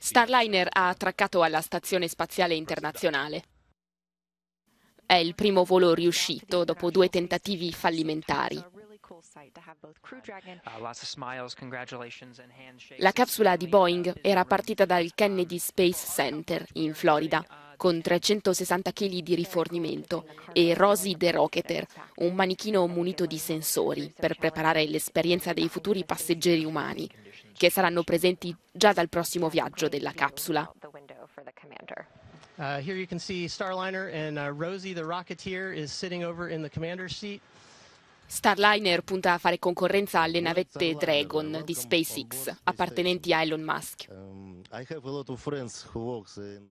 Starliner ha attraccato alla Stazione Spaziale Internazionale. È il primo volo riuscito dopo due tentativi fallimentari. Uh, La capsula di Boeing era partita dal Kennedy Space Center in Florida con 360 kg di rifornimento, e Rosy the Rocketer, un manichino munito di sensori per preparare l'esperienza dei futuri passeggeri umani, che saranno presenti già dal prossimo viaggio della capsula. Uh, here you can see Starliner and uh, Rosie the Rocketeer is sitting over in the commander's seat. Starliner punta a fare concorrenza alle navette Dragon di SpaceX, appartenenti a Elon Musk. Um,